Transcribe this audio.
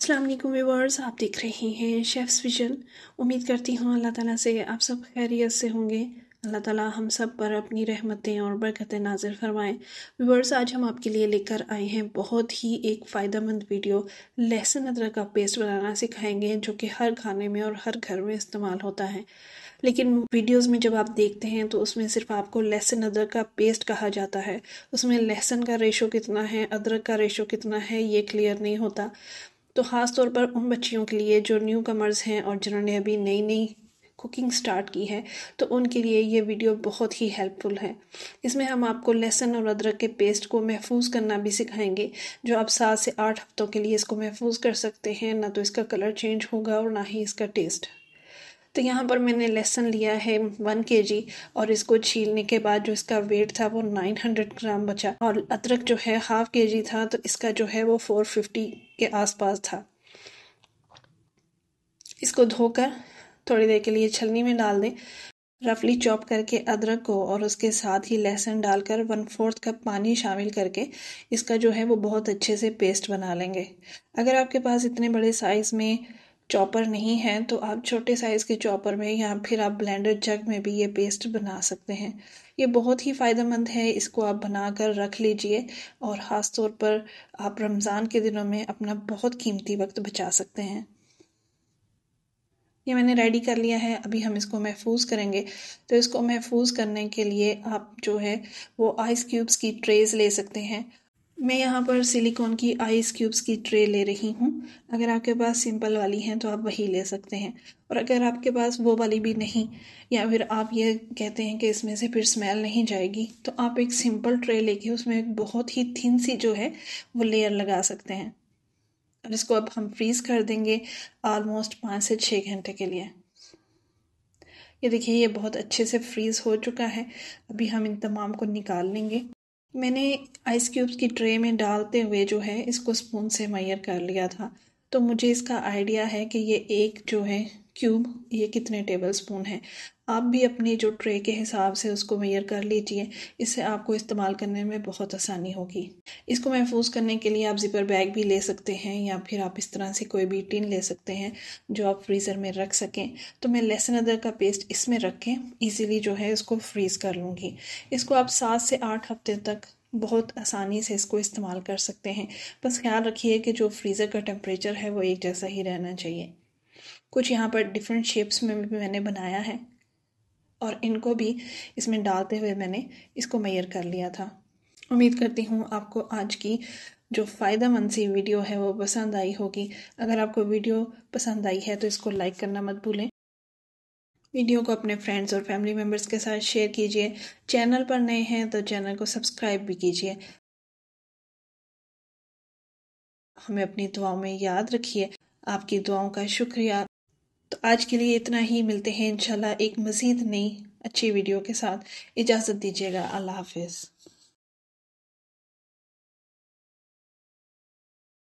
अस्सलाम वालेकुम व्यूवर्स आप देख रहे हैं शेफ़्स विजन उम्मीद करती हूँ अल्लाह ताला से आप सब खैरियत से होंगे अल्लाह ताला हम सब पर अपनी रहमतें और बरकतें नाजिल फरमाएं व्यूअर्स आज हम आपके लिए लेकर आए हैं बहुत ही एक फ़ायदा मंद वीडियो लहसुन अदरक का पेस्ट बनाना सिखाएंगे जो कि हर खाने में और हर घर में इस्तेमाल होता है लेकिन वीडियोस में जब आप देखते हैं तो उसमें सिर्फ आपको लहसुन अदरक का पेस्ट कहा जाता है उसमें लहसुन का रेशो कितना है अदरक का रेशो कितना है ये क्लियर नहीं होता तो ख़ास तौर पर उन बच्चियों के लिए जो न्यू कमर्स हैं और जिन्होंने अभी नई नई कुकिंग स्टार्ट की है तो उनके लिए ये वीडियो बहुत ही हेल्पफुल है इसमें हम आपको लहसुन और अदरक के पेस्ट को महफूज करना भी सिखाएंगे जो आप सात से आठ हफ्तों के लिए इसको महफूज कर सकते हैं ना तो इसका कलर चेंज होगा और ना ही इसका टेस्ट तो यहाँ पर मैंने लहसुन लिया है वन के जी और इसको छीलने के बाद जो इसका वेट था वो नाइन हंड्रेड ग्राम बचा और अदरक जो है हाफ के जी था तो इसका जो है वो फोर फिफ्टी के आसपास था इसको धोकर थोड़ी देर के लिए छलनी में डाल दें रफली चॉप करके अदरक को और उसके साथ ही लहसुन डालकर वन फोर्थ कप पानी शामिल करके इसका जो है वो बहुत अच्छे से पेस्ट बना लेंगे अगर आपके पास इतने बड़े साइज़ में चॉपर नहीं है तो आप छोटे साइज़ के चॉपर में या फिर आप ब्लेंडर जग में भी ये पेस्ट बना सकते हैं ये बहुत ही फ़ायदेमंद है इसको आप बना कर रख लीजिए और ख़ास तौर पर आप रमज़ान के दिनों में अपना बहुत कीमती वक्त बचा सकते हैं ये मैंने रेडी कर लिया है अभी हम इसको महफूज करेंगे तो इसको महफूज करने के लिए आप जो है वो आइस क्यूब्स की ट्रेज ले सकते हैं मैं यहाँ पर सिलिकॉन की आइस क्यूब्स की ट्रे ले रही हूँ अगर आपके पास सिंपल वाली हैं तो आप वही ले सकते हैं और अगर आपके पास वो वाली भी नहीं या फिर आप ये कहते हैं कि इसमें से फिर स्मेल नहीं जाएगी तो आप एक सिंपल ट्रे लेके उसमें एक बहुत ही थिन सी जो है वो लेयर लगा सकते हैं और इसको अब हम फ्रीज़ कर देंगे आलमोस्ट पाँच से छः घंटे के लिए ये देखिए ये बहुत अच्छे से फ्रीज़ हो चुका है अभी हम इन तमाम को निकाल लेंगे मैंने आइस क्यूब्स की ट्रे में डालते हुए जो है इसको स्पून से मैयर कर लिया था तो मुझे इसका आइडिया है कि ये एक जो है क्यूब ये कितने टेबल स्पून है आप भी अपनी जो ट्रे के हिसाब से उसको मेयर कर लीजिए इससे आपको इस्तेमाल करने में बहुत आसानी होगी इसको महफूज करने के लिए आप ज़िपर बैग भी ले सकते हैं या फिर आप इस तरह से कोई भी टिन ले सकते हैं जो आप फ्रीज़र में रख सकें तो मैं लहसुन अदरक का पेस्ट इसमें रखें ईज़िली जो है इसको फ्रीज़ कर लूँगी इसको आप सात से आठ हफ्ते तक बहुत आसानी से इसको इस्तेमाल कर सकते हैं बस ख्याल रखिए कि जो फ्रीज़र का टेम्परेचर है वो एक जैसा ही रहना चाहिए कुछ यहाँ पर डिफरेंट शेप्स में भी मैंने बनाया है और इनको भी इसमें डालते हुए मैंने इसको मैयर कर लिया था उम्मीद करती हूँ आपको आज की जो फ़ायदा मंद सी वीडियो है वो पसंद आई होगी अगर आपको वीडियो पसंद आई है तो इसको लाइक करना मत भूलें वीडियो को अपने फ्रेंड्स और फैमिली मेम्बर्स के साथ शेयर कीजिए चैनल पर नए हैं तो चैनल को सब्सक्राइब भी कीजिए हमें अपनी दुआओं में याद रखिए आपकी दुआओं का शुक्रिया तो आज के लिए इतना ही मिलते हैं इंशाल्लाह एक मज़ीद नई अच्छी वीडियो के साथ इजाज़त दीजिएगा अल्लाह हाफिज़